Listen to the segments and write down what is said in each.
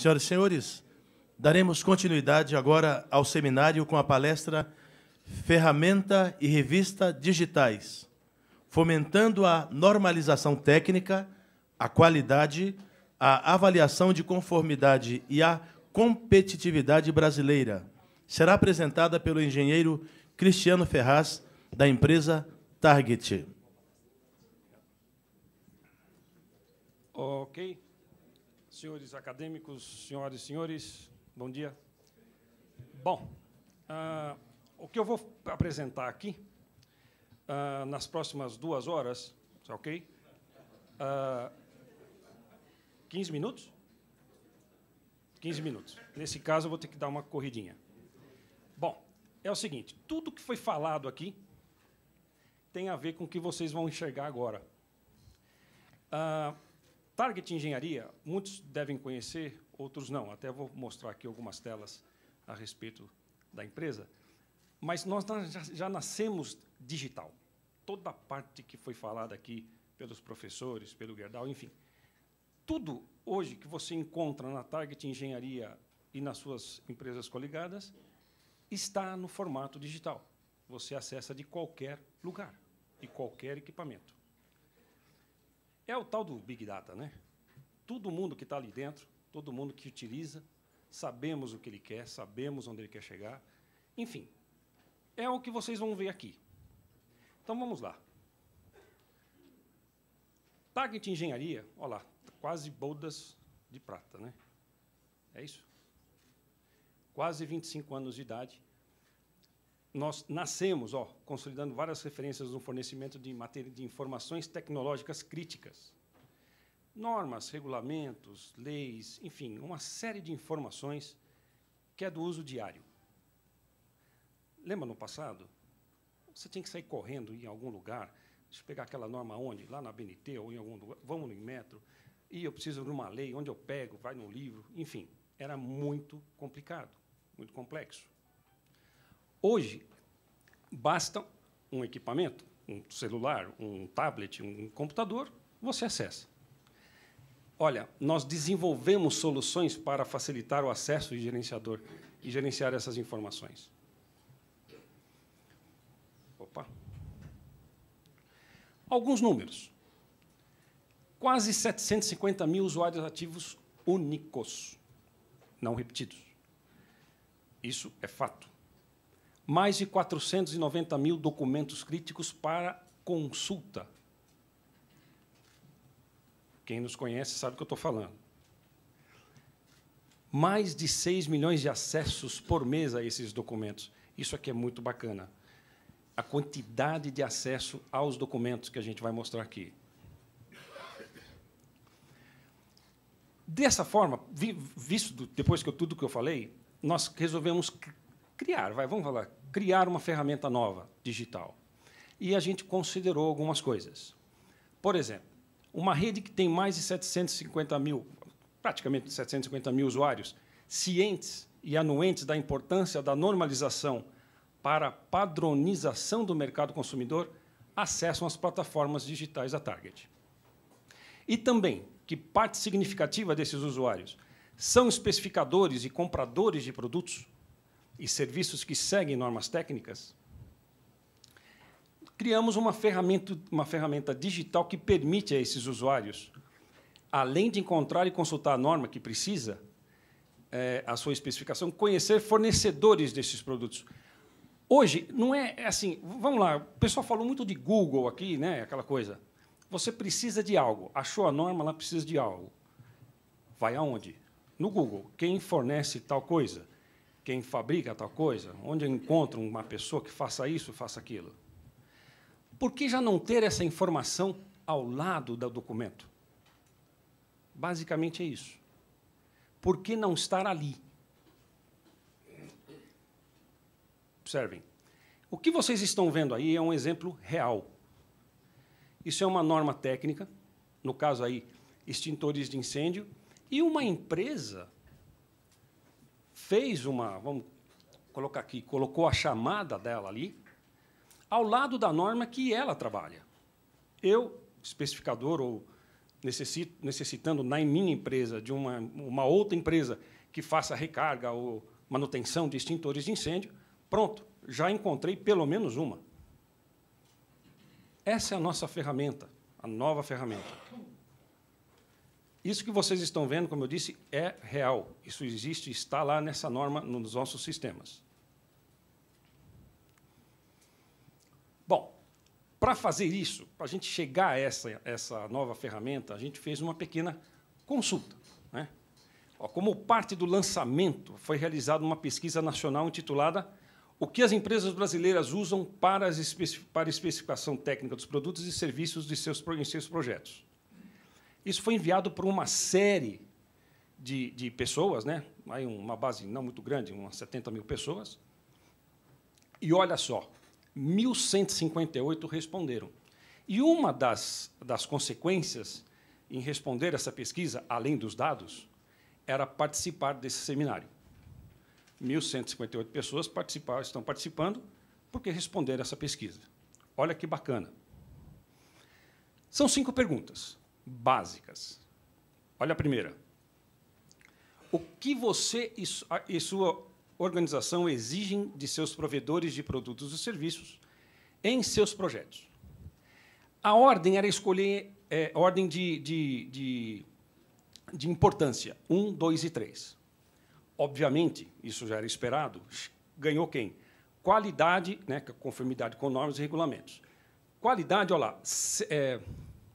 Senhoras e senhores, daremos continuidade agora ao seminário com a palestra Ferramenta e Revista Digitais, fomentando a normalização técnica, a qualidade, a avaliação de conformidade e a competitividade brasileira. Será apresentada pelo engenheiro Cristiano Ferraz, da empresa Target. Ok senhores acadêmicos, senhoras e senhores, bom dia. Bom, uh, o que eu vou apresentar aqui uh, nas próximas duas horas, tá ok? Uh, ah, 15 minutos? 15 minutos. Nesse caso, eu vou ter que dar uma corridinha. Bom, é o seguinte: tudo que foi falado aqui tem a ver com o que vocês vão enxergar agora. Uh, Target Engenharia, muitos devem conhecer, outros não. Até vou mostrar aqui algumas telas a respeito da empresa. Mas nós já nascemos digital. Toda a parte que foi falada aqui pelos professores, pelo Gerdau, enfim. Tudo hoje que você encontra na Target Engenharia e nas suas empresas coligadas está no formato digital. Você acessa de qualquer lugar e qualquer equipamento. É o tal do Big Data, né? Todo mundo que está ali dentro, todo mundo que utiliza, sabemos o que ele quer, sabemos onde ele quer chegar. Enfim, é o que vocês vão ver aqui. Então vamos lá. Target Engenharia, olha lá, quase bodas de prata, né? É isso? Quase 25 anos de idade, nós nascemos, ó, consolidando várias referências no fornecimento de, de informações tecnológicas críticas. Normas, regulamentos, leis, enfim, uma série de informações que é do uso diário. Lembra no passado? Você tinha que sair correndo em algum lugar, deixa eu pegar aquela norma onde? Lá na BNT ou em algum lugar, vamos no metro, e eu preciso de uma lei, onde eu pego, vai no livro, enfim, era muito complicado, muito complexo. Hoje, basta um equipamento, um celular, um tablet, um computador, você acessa. Olha, nós desenvolvemos soluções para facilitar o acesso do gerenciador e gerenciar essas informações. Opa. Alguns números. Quase 750 mil usuários ativos únicos, não repetidos. Isso é fato mais de 490 mil documentos críticos para consulta. Quem nos conhece sabe o que eu estou falando. Mais de 6 milhões de acessos por mês a esses documentos. Isso aqui é muito bacana. A quantidade de acesso aos documentos que a gente vai mostrar aqui. Dessa forma, visto depois que eu, tudo que eu falei, nós resolvemos criar, vai, vamos falar, criar uma ferramenta nova, digital. E a gente considerou algumas coisas. Por exemplo, uma rede que tem mais de 750 mil, praticamente 750 mil usuários, cientes e anuentes da importância da normalização para a padronização do mercado consumidor, acessam as plataformas digitais da Target. E também que parte significativa desses usuários são especificadores e compradores de produtos e serviços que seguem normas técnicas, criamos uma ferramenta, uma ferramenta digital que permite a esses usuários, além de encontrar e consultar a norma que precisa, é, a sua especificação, conhecer fornecedores desses produtos. Hoje, não é, é assim, vamos lá, o pessoal falou muito de Google aqui, né, aquela coisa. Você precisa de algo, achou a norma, lá precisa de algo. Vai aonde? No Google. Quem fornece tal coisa? quem fabrica tal coisa? Onde eu encontro uma pessoa que faça isso, faça aquilo? Por que já não ter essa informação ao lado do documento? Basicamente é isso. Por que não estar ali? Observem. O que vocês estão vendo aí é um exemplo real. Isso é uma norma técnica, no caso aí, extintores de incêndio, e uma empresa fez uma, vamos colocar aqui, colocou a chamada dela ali, ao lado da norma que ela trabalha. Eu, especificador, ou necessito, necessitando na minha empresa de uma, uma outra empresa que faça recarga ou manutenção de extintores de incêndio, pronto, já encontrei pelo menos uma. Essa é a nossa ferramenta, a nova ferramenta. Isso que vocês estão vendo, como eu disse, é real. Isso existe, está lá nessa norma nos nossos sistemas. Bom, para fazer isso, para a gente chegar a essa, essa nova ferramenta, a gente fez uma pequena consulta. Né? Como parte do lançamento, foi realizada uma pesquisa nacional intitulada O que as empresas brasileiras usam para, especi para especificação técnica dos produtos e serviços de seus, em seus projetos. Isso foi enviado por uma série de, de pessoas, né? Aí uma base não muito grande, umas 70 mil pessoas. E olha só, 1.158 responderam. E uma das, das consequências em responder essa pesquisa, além dos dados, era participar desse seminário. 1.158 pessoas estão participando porque responderam essa pesquisa. Olha que bacana. São cinco perguntas básicas. Olha a primeira. O que você e sua organização exigem de seus provedores de produtos e serviços em seus projetos? A ordem era escolher é, ordem de, de, de, de importância: 1, 2 e 3. Obviamente, isso já era esperado. Ganhou quem? Qualidade, né, é conformidade com normas e regulamentos. Qualidade, olha lá, é,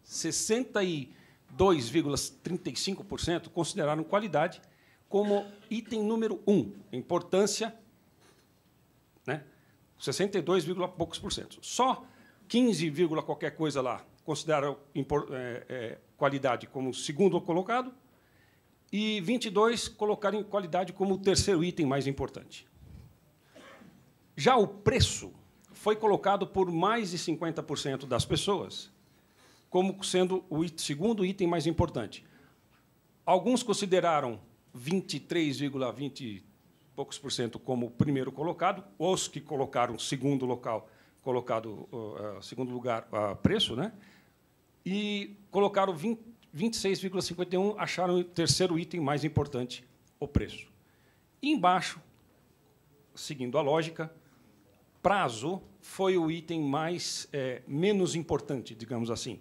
62,35% consideraram qualidade como item número um, importância, né? 62, poucos por cento. Só 15, qualquer coisa lá consideraram é, é, qualidade como segundo colocado e 22 colocaram qualidade como o terceiro item mais importante. Já o preço foi colocado por mais de 50% das pessoas como sendo o segundo item mais importante. Alguns consideraram 23,20 poucos por cento como primeiro colocado, os que colocaram segundo local, colocado uh, segundo lugar uh, preço, né? E colocaram 26,51 acharam o terceiro item mais importante, o preço. E embaixo, seguindo a lógica, prazo foi o item mais é, menos importante, digamos assim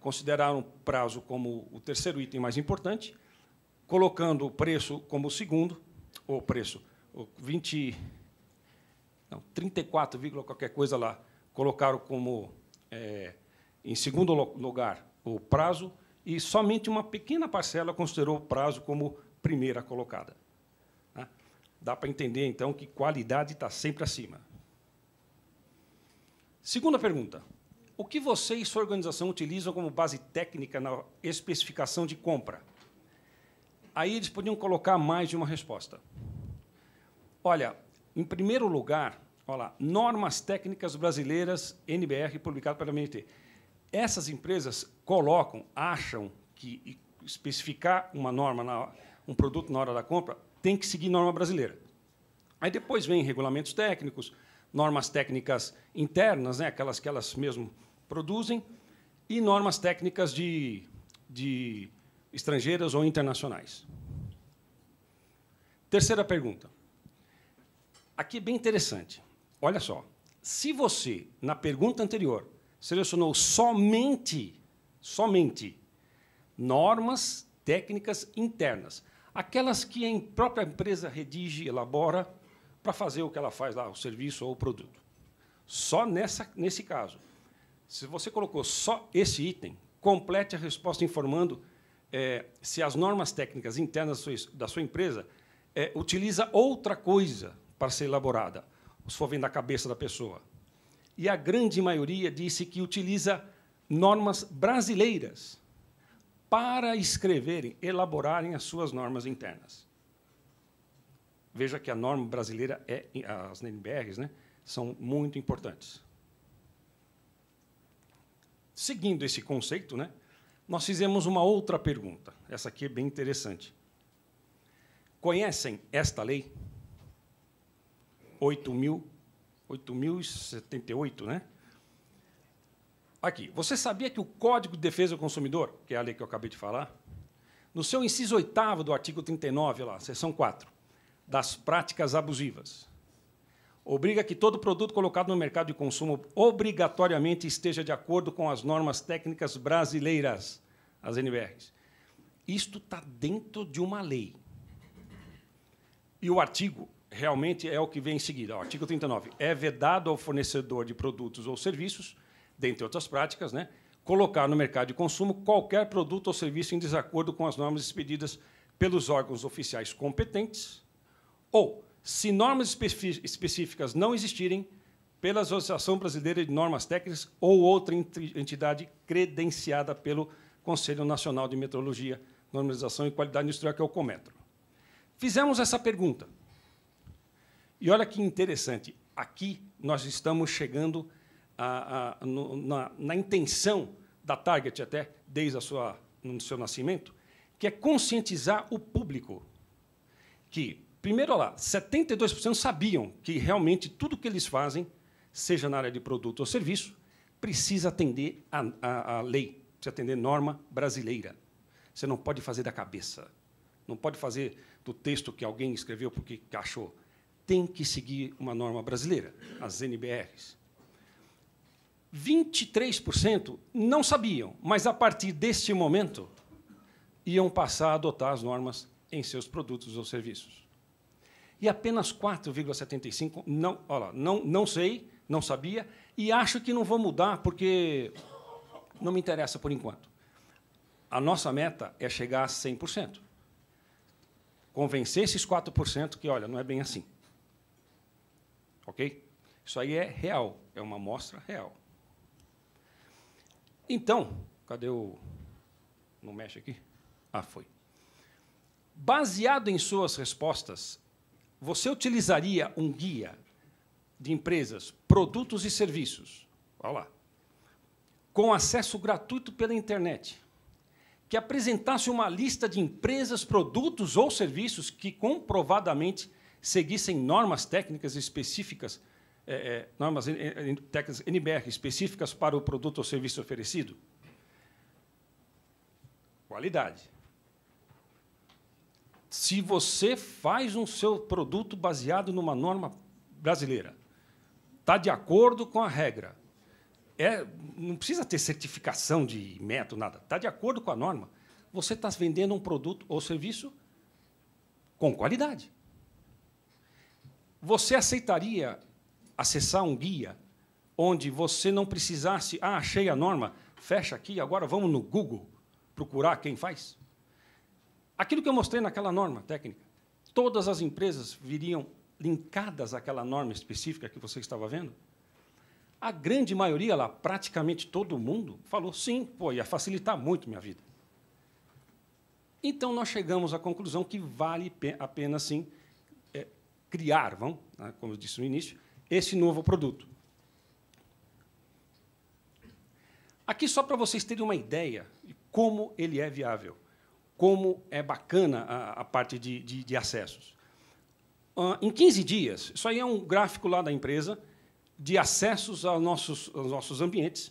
consideraram o prazo como o terceiro item mais importante, colocando o preço como o segundo, ou preço, 20, não, 34, qualquer coisa lá, colocaram como, é, em segundo lugar, o prazo, e somente uma pequena parcela considerou o prazo como primeira colocada. Né? Dá para entender, então, que qualidade está sempre acima. Segunda pergunta. O que você e sua organização utilizam como base técnica na especificação de compra? Aí eles podiam colocar mais de uma resposta. Olha, em primeiro lugar, olha normas técnicas brasileiras NBR publicado pela MNT. Essas empresas colocam, acham que especificar uma norma, na, um produto na hora da compra, tem que seguir norma brasileira. Aí depois vem regulamentos técnicos, normas técnicas internas, né, aquelas que elas mesmo produzem, e normas técnicas de, de estrangeiras ou internacionais. Terceira pergunta. Aqui é bem interessante. Olha só. Se você, na pergunta anterior, selecionou somente, somente, normas técnicas internas, aquelas que a própria empresa redige, elabora, para fazer o que ela faz lá, o serviço ou o produto. Só nessa, nesse caso se você colocou só esse item, complete a resposta informando é, se as normas técnicas internas da sua, empresa é, utiliza outra coisa para ser elaborada, se for vem da cabeça da pessoa. E a grande maioria disse que utiliza normas brasileiras para escreverem, elaborarem as suas normas internas. Veja que a norma brasileira é as NBRs, né, são muito importantes. Seguindo esse conceito, né, nós fizemos uma outra pergunta. Essa aqui é bem interessante. Conhecem esta lei? 8.078, né? Aqui. Você sabia que o Código de Defesa do Consumidor, que é a lei que eu acabei de falar, no seu inciso 8 do artigo 39, lá, seção 4, das práticas abusivas, obriga que todo produto colocado no mercado de consumo obrigatoriamente esteja de acordo com as normas técnicas brasileiras, as NBRs. Isto está dentro de uma lei. E o artigo realmente é o que vem em seguida. O artigo 39. É vedado ao fornecedor de produtos ou serviços, dentre outras práticas, né, colocar no mercado de consumo qualquer produto ou serviço em desacordo com as normas expedidas pelos órgãos oficiais competentes ou se normas específicas não existirem, pela Associação Brasileira de Normas Técnicas ou outra entidade credenciada pelo Conselho Nacional de Metrologia, Normalização e Qualidade Industrial, que é o Cometro. Fizemos essa pergunta. E olha que interessante, aqui nós estamos chegando a, a, no, na, na, intenção da Target, até desde a sua, no seu nascimento, que é conscientizar o público que Primeiro, olha lá, 72% sabiam que realmente tudo que eles fazem, seja na área de produto ou serviço, precisa atender a, a, a lei, precisa atender norma brasileira. Você não pode fazer da cabeça, não pode fazer do texto que alguém escreveu porque achou. Tem que seguir uma norma brasileira, as NBRs. 23% não sabiam, mas a partir deste momento iam passar a adotar as normas em seus produtos ou serviços e apenas 4,75 não, olha não, não sei, não sabia e acho que não vou mudar porque não me interessa por enquanto. A nossa meta é chegar a 100%. Convencer esses 4% que, olha, não é bem assim. OK? Isso aí é real, é uma amostra real. Então, cadê o não mexe aqui? Ah, foi. Baseado em suas respostas, você utilizaria um guia de empresas, produtos e serviços, olha lá, com acesso gratuito pela internet, que apresentasse uma lista de empresas, produtos ou serviços que comprovadamente seguissem normas técnicas específicas, é, é, normas é, é, técnicas NBR específicas para o produto ou serviço oferecido? Qualidade se você faz um seu produto baseado numa norma brasileira, está de acordo com a regra, é, não precisa ter certificação de método, nada, está de acordo com a norma, você está vendendo um produto ou serviço com qualidade. Você aceitaria acessar um guia onde você não precisasse, ah, achei a norma, fecha aqui, agora vamos no Google procurar quem faz? Aquilo que eu mostrei naquela norma técnica, todas as empresas viriam linkadas àquela norma específica que você estava vendo? A grande maioria lá, praticamente todo mundo, falou sim, pô, ia facilitar muito minha vida. Então nós chegamos à conclusão que vale a pena sim é, criar, vamos, né, como eu disse no início, esse novo produto. Aqui só para vocês terem uma ideia de como ele é viável como é bacana a, a parte de, de, de acessos. Uh, em 15 dias, isso aí é um gráfico lá da empresa, de acessos aos nossos, aos nossos ambientes,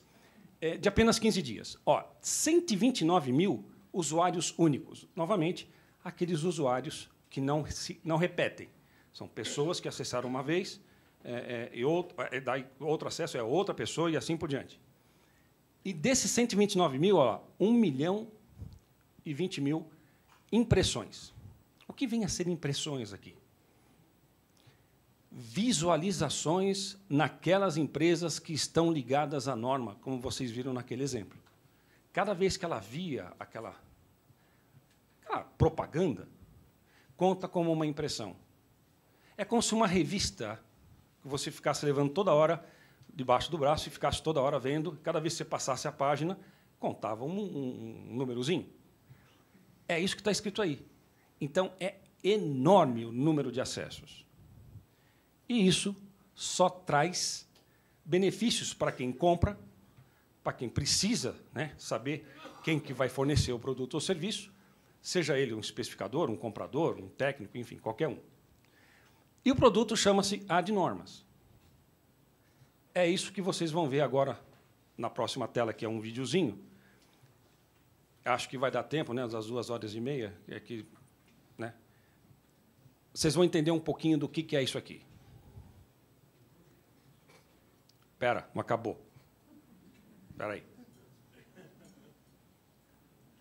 é, de apenas 15 dias. Ó, 129 mil usuários únicos. Novamente, aqueles usuários que não, se, não repetem. São pessoas que acessaram uma vez, é, é, e outro, outro acesso é outra pessoa e assim por diante. E desses 129 mil, ó, 1 milhão e 20 mil impressões. O que vem a ser impressões aqui? Visualizações naquelas empresas que estão ligadas à norma, como vocês viram naquele exemplo. Cada vez que ela via aquela, aquela propaganda, conta como uma impressão. É como se uma revista que você ficasse levando toda hora debaixo do braço e ficasse toda hora vendo, cada vez que você passasse a página, contava um, um, um númerozinho. É isso que está escrito aí. Então, é enorme o número de acessos. E isso só traz benefícios para quem compra, para quem precisa né, saber quem que vai fornecer o produto ou serviço, seja ele um especificador, um comprador, um técnico, enfim, qualquer um. E o produto chama-se Ad Normas. É isso que vocês vão ver agora na próxima tela, que é um videozinho, acho que vai dar tempo, né, às duas horas e meia, é que, né, vocês vão entender um pouquinho do que, que é isso aqui. Pera, não acabou. Espera aí.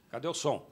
Cadê o som?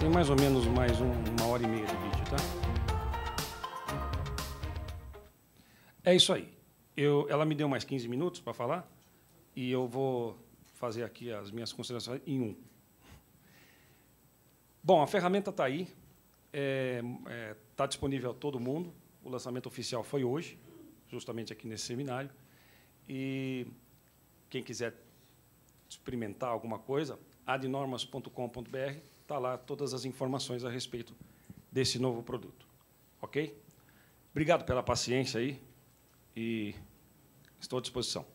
Tem mais ou menos mais um, uma hora e meia de vídeo, tá? É isso aí. Eu, ela me deu mais 15 minutos para falar e eu vou fazer aqui as minhas considerações em um. Bom, a ferramenta está aí, está é, é, tá disponível a todo mundo. O lançamento oficial foi hoje, justamente aqui nesse seminário. E quem quiser experimentar alguma coisa, adnormas.com.br está lá todas as informações a respeito desse novo produto. Ok? Obrigado pela paciência aí e estou à disposição.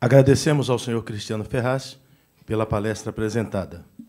Agradecemos ao senhor Cristiano Ferraz pela palestra apresentada.